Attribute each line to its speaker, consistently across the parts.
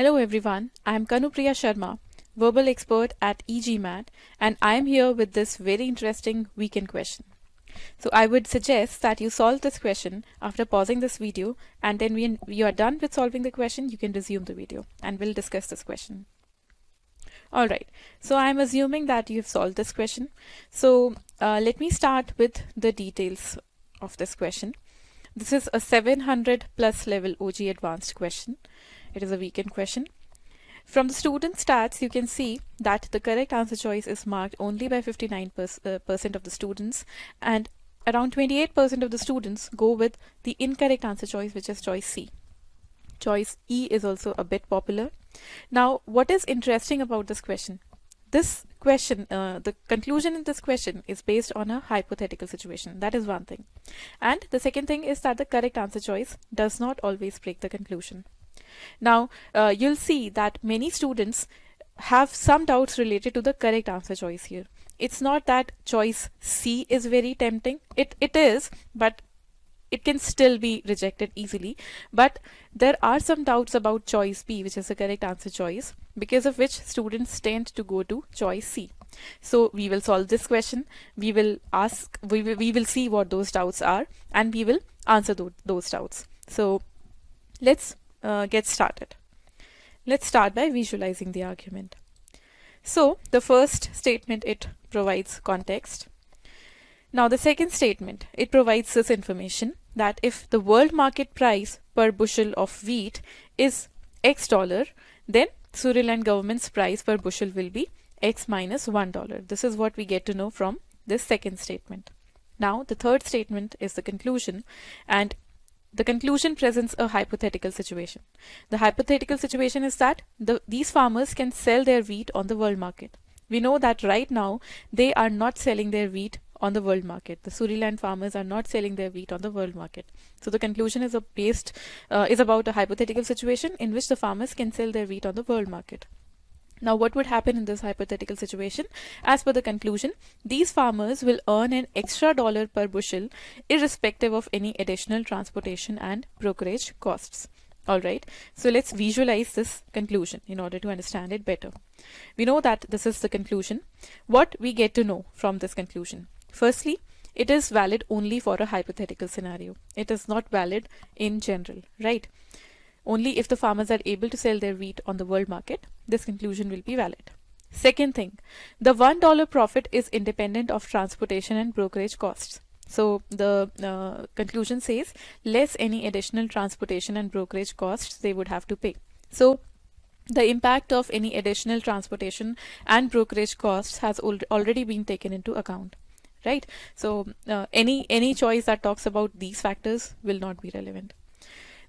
Speaker 1: Hello everyone, I am Kanupriya Sharma, verbal expert at EGMAT and I am here with this very interesting weekend question. So I would suggest that you solve this question after pausing this video and then when you are done with solving the question, you can resume the video and we'll discuss this question. Alright, so I'm assuming that you've solved this question. So uh, let me start with the details of this question. This is a 700 plus level OG advanced question. It is a weekend question. From the student stats, you can see that the correct answer choice is marked only by 59% uh, of the students and around 28% of the students go with the incorrect answer choice, which is choice C. Choice E is also a bit popular. Now, what is interesting about this question? This question, uh, the conclusion in this question is based on a hypothetical situation. That is one thing. And the second thing is that the correct answer choice does not always break the conclusion. Now uh, you'll see that many students have some doubts related to the correct answer choice here. It's not that choice C is very tempting. It, it is, but it can still be rejected easily. But there are some doubts about choice B, which is the correct answer choice, because of which students tend to go to choice C. So we will solve this question. We will ask, we will, we will see what those doubts are and we will answer th those doubts. So let's uh, get started. Let's start by visualizing the argument. So the first statement, it provides context. Now the second statement, it provides this information that if the world market price per bushel of wheat is X dollar, then Suriland government's price per bushel will be X $1. This is what we get to know from this second statement. Now the third statement is the conclusion and the conclusion presents a hypothetical situation. The hypothetical situation is that the, these farmers can sell their wheat on the world market. We know that right now they are not selling their wheat on the world market. The Suriland farmers are not selling their wheat on the world market. So the conclusion is based uh, is about a hypothetical situation in which the farmers can sell their wheat on the world market. Now, what would happen in this hypothetical situation? As per the conclusion, these farmers will earn an extra dollar per bushel irrespective of any additional transportation and brokerage costs. Alright, so let's visualize this conclusion in order to understand it better. We know that this is the conclusion. What we get to know from this conclusion? Firstly, it is valid only for a hypothetical scenario. It is not valid in general, right? only if the farmers are able to sell their wheat on the world market, this conclusion will be valid. Second thing, the $1 profit is independent of transportation and brokerage costs. So the uh, conclusion says less any additional transportation and brokerage costs they would have to pay. So the impact of any additional transportation and brokerage costs has al already been taken into account right so uh, any any choice that talks about these factors will not be relevant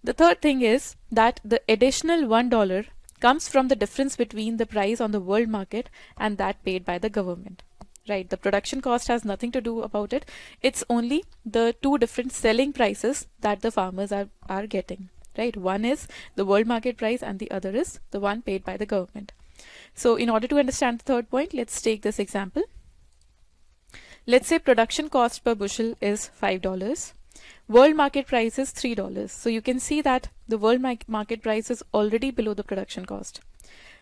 Speaker 1: the third thing is that the additional $1 comes from the difference between the price on the world market and that paid by the government. Right, the production cost has nothing to do about it. It's only the two different selling prices that the farmers are, are getting. Right, one is the world market price and the other is the one paid by the government. So in order to understand the third point, let's take this example. Let's say production cost per bushel is $5. World market price is $3. So you can see that the world market price is already below the production cost.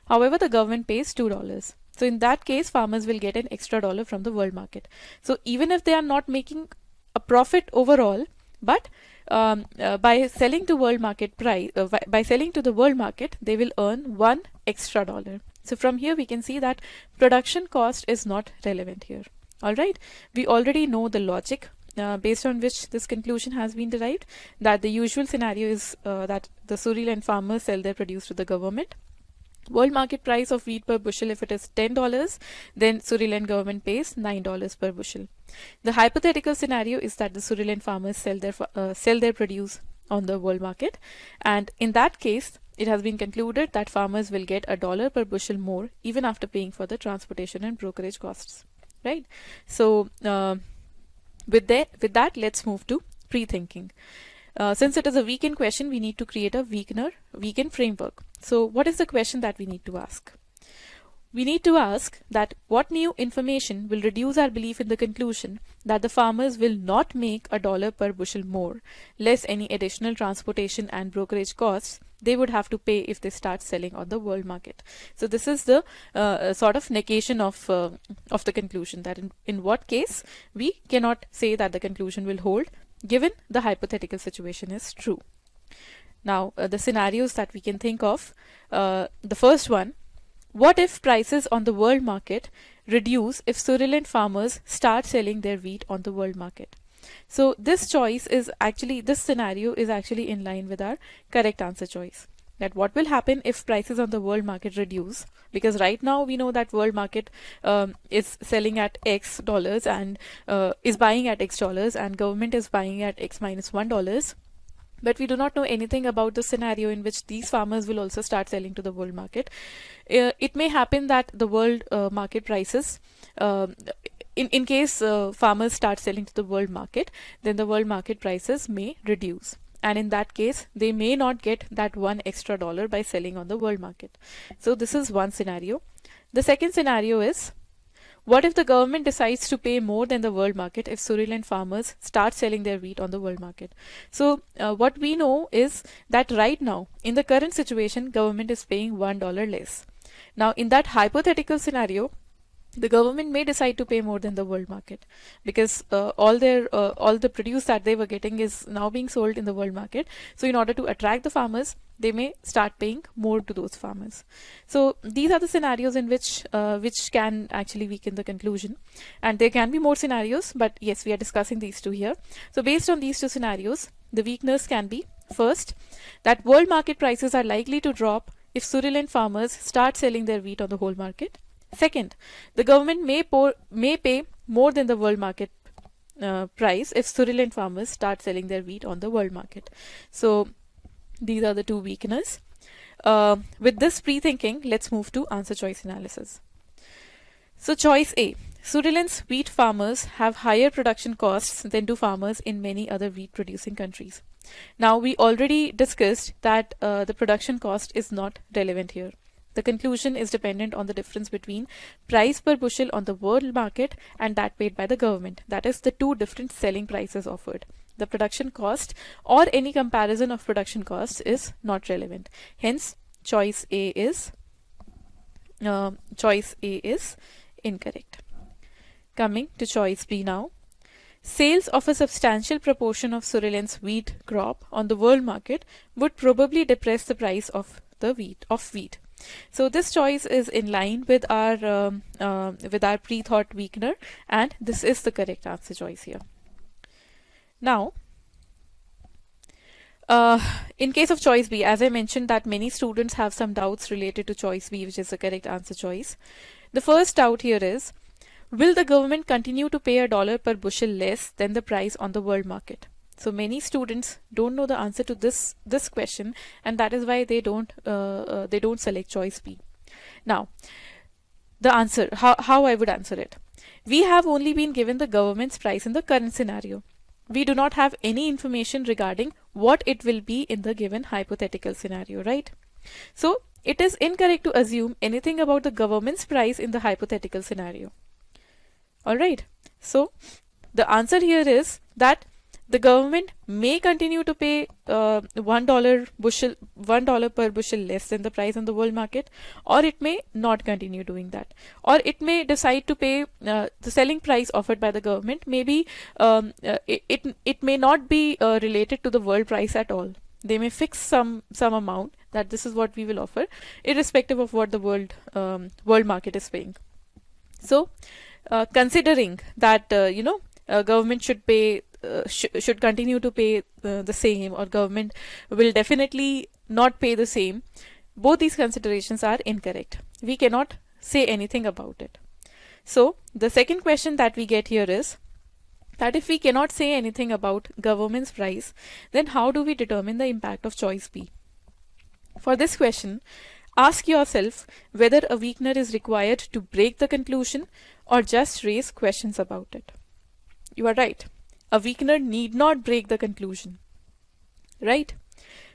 Speaker 1: However, the government pays $2. So in that case, farmers will get an extra dollar from the world market. So even if they are not making a profit overall, but um, uh, by selling to world market price, uh, by selling to the world market, they will earn one extra dollar. So from here, we can see that production cost is not relevant here. All right, we already know the logic uh, based on which this conclusion has been derived that the usual scenario is uh, that the Suriland farmers sell their produce to the government. World market price of wheat per bushel, if it is $10, then Suriland government pays $9 per bushel. The hypothetical scenario is that the Suriland farmers sell their, uh, sell their produce on the world market. And in that case, it has been concluded that farmers will get a dollar per bushel more even after paying for the transportation and brokerage costs, right? So, uh, with, with that, let's move to pre-thinking. Uh, since it is a weekend question, we need to create a weakener, weekend framework. So what is the question that we need to ask? We need to ask that what new information will reduce our belief in the conclusion that the farmers will not make a dollar per bushel more, less any additional transportation and brokerage costs they would have to pay if they start selling on the world market. So this is the uh, uh sort of negation of uh, of the conclusion that in, in what case we cannot say that the conclusion will hold given the hypothetical situation is true. Now, uh, the scenarios that we can think of, uh, the first one what if prices on the world market reduce if Surulent farmers start selling their wheat on the world market? So this choice is actually, this scenario is actually in line with our correct answer choice that what will happen if prices on the world market reduce because right now we know that world market um, is selling at x dollars and uh, is buying at x dollars and government is buying at x minus 1 dollars but we do not know anything about the scenario in which these farmers will also start selling to the world market. Uh, it may happen that the world uh, market prices, uh, in, in case uh, farmers start selling to the world market, then the world market prices may reduce. And in that case, they may not get that one extra dollar by selling on the world market. So this is one scenario. The second scenario is what if the government decides to pay more than the world market if Suriland farmers start selling their wheat on the world market? So uh, what we know is that right now, in the current situation, government is paying $1 less. Now in that hypothetical scenario, the government may decide to pay more than the world market because uh, all their uh, all the produce that they were getting is now being sold in the world market so in order to attract the farmers they may start paying more to those farmers so these are the scenarios in which uh, which can actually weaken the conclusion and there can be more scenarios but yes we are discussing these two here so based on these two scenarios the weakness can be first that world market prices are likely to drop if Suriland farmers start selling their wheat on the whole market Second, the government may, pour, may pay more than the world market uh, price if Suriland farmers start selling their wheat on the world market. So these are the two weaknesses. Uh, with this pre-thinking, let's move to answer choice analysis. So choice A, Suriland's wheat farmers have higher production costs than do farmers in many other wheat producing countries. Now we already discussed that uh, the production cost is not relevant here. The conclusion is dependent on the difference between price per bushel on the world market and that paid by the government. That is the two different selling prices offered. The production cost or any comparison of production costs is not relevant. Hence, choice A is uh, choice A is incorrect. Coming to choice B now. Sales of a substantial proportion of Surveillance wheat crop on the world market would probably depress the price of the wheat of wheat. So this choice is in line with our um, uh, with our pre-thought weakener and this is the correct answer choice here. Now uh, in case of choice B, as I mentioned that many students have some doubts related to choice B, which is the correct answer choice. The first doubt here is, will the government continue to pay a dollar per bushel less than the price on the world market? So many students don't know the answer to this this question, and that is why they don't uh, uh, they don't select choice B. Now, the answer how how I would answer it. We have only been given the government's price in the current scenario. We do not have any information regarding what it will be in the given hypothetical scenario, right? So it is incorrect to assume anything about the government's price in the hypothetical scenario. All right. So the answer here is that the government may continue to pay uh, one dollar bushel one dollar per bushel less than the price on the world market or it may not continue doing that or it may decide to pay uh, the selling price offered by the government maybe um, uh, it, it, it may not be uh, related to the world price at all they may fix some some amount that this is what we will offer irrespective of what the world um, world market is paying so uh, considering that uh, you know uh, government should pay uh, sh should continue to pay uh, the same or government will definitely not pay the same, both these considerations are incorrect. We cannot say anything about it. So the second question that we get here is that if we cannot say anything about government's price, then how do we determine the impact of choice B? For this question, ask yourself whether a weakener is required to break the conclusion or just raise questions about it. You are right a weakener need not break the conclusion, right?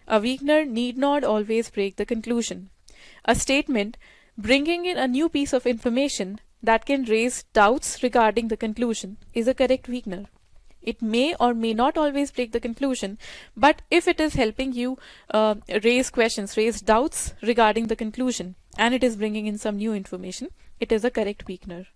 Speaker 1: A weakener need not always break the conclusion. A statement bringing in a new piece of information that can raise doubts regarding the conclusion is a correct weakener. It may or may not always break the conclusion, but if it is helping you uh, raise questions, raise doubts regarding the conclusion, and it is bringing in some new information, it is a correct weakener.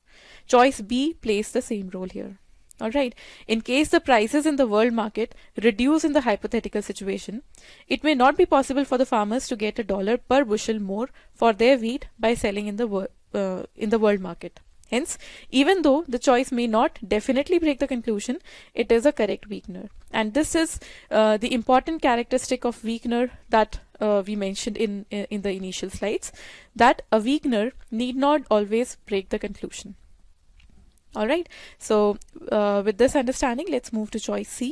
Speaker 1: Choice B plays the same role here. All right. In case the prices in the world market reduce in the hypothetical situation, it may not be possible for the farmers to get a dollar per bushel more for their wheat by selling in the, uh, in the world market. Hence, even though the choice may not definitely break the conclusion, it is a correct weakener. And this is uh, the important characteristic of weakener that uh, we mentioned in, uh, in the initial slides, that a weakener need not always break the conclusion all right so uh, with this understanding let's move to choice c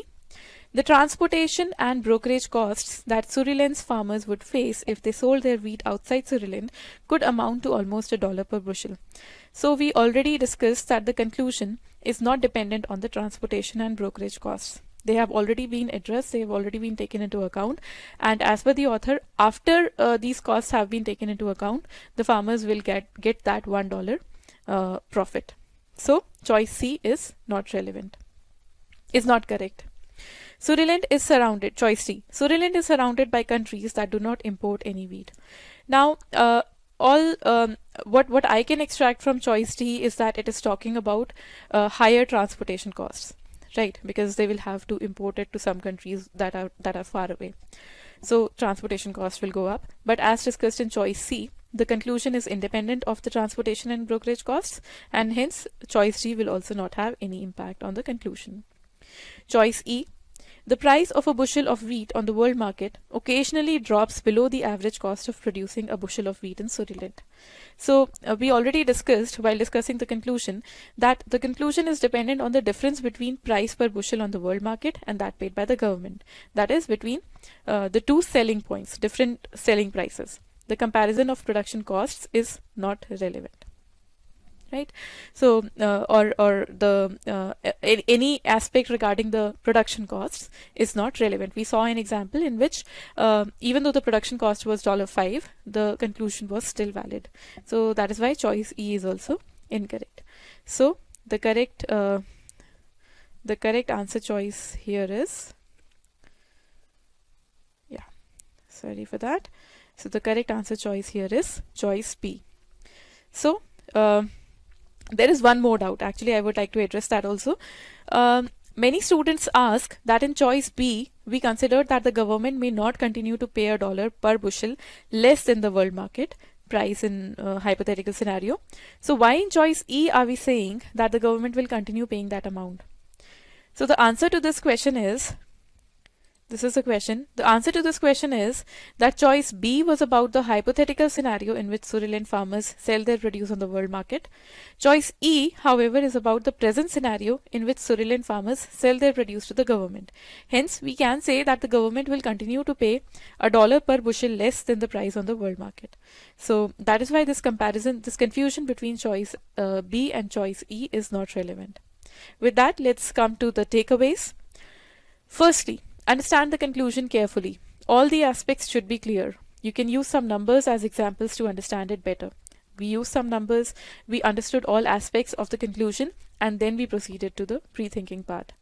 Speaker 1: the transportation and brokerage costs that Surulans farmers would face if they sold their wheat outside Suriland could amount to almost a dollar per bushel. So we already discussed that the conclusion is not dependent on the transportation and brokerage costs. They have already been addressed, they have already been taken into account and as per the author, after uh, these costs have been taken into account, the farmers will get, get that $1 uh, profit. So choice C is not relevant, is not correct. Suriland is surrounded, choice C. Suriland is surrounded by countries that do not import any wheat. Now, uh, all um, what what I can extract from choice D is that it is talking about uh, higher transportation costs, right? Because they will have to import it to some countries that are that are far away, so transportation costs will go up. But as discussed in choice C, the conclusion is independent of the transportation and brokerage costs and hence choice G will also not have any impact on the conclusion. Choice E the price of a bushel of wheat on the world market occasionally drops below the average cost of producing a bushel of wheat in Switzerland. So uh, we already discussed while discussing the conclusion that the conclusion is dependent on the difference between price per bushel on the world market and that paid by the government. That is between uh, the two selling points, different selling prices the comparison of production costs is not relevant right so uh, or or the uh, any aspect regarding the production costs is not relevant we saw an example in which uh, even though the production cost was dollar 5 the conclusion was still valid so that is why choice e is also incorrect so the correct uh, the correct answer choice here is yeah sorry for that so the correct answer choice here is choice B. So uh, there is one more doubt. Actually, I would like to address that also. Um, many students ask that in choice B, we considered that the government may not continue to pay a dollar per bushel less than the world market price in uh, hypothetical scenario. So why in choice E are we saying that the government will continue paying that amount? So the answer to this question is this is a question. The answer to this question is that choice B was about the hypothetical scenario in which Suriland farmers sell their produce on the world market. Choice E, however, is about the present scenario in which Suriland farmers sell their produce to the government. Hence, we can say that the government will continue to pay a dollar per bushel less than the price on the world market. So that is why this comparison, this confusion between choice uh, B and choice E is not relevant. With that, let's come to the takeaways. Firstly, Understand the conclusion carefully. All the aspects should be clear. You can use some numbers as examples to understand it better. We used some numbers, we understood all aspects of the conclusion, and then we proceeded to the pre-thinking part.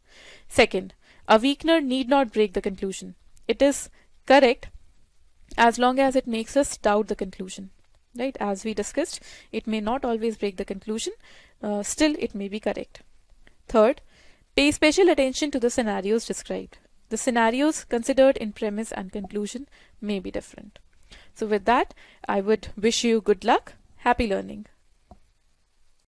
Speaker 1: Second, a weakener need not break the conclusion. It is correct as long as it makes us doubt the conclusion. Right? As we discussed, it may not always break the conclusion, uh, still it may be correct. Third, pay special attention to the scenarios described. The scenarios considered in premise and conclusion may be different. So with that, I would wish you good luck. Happy learning.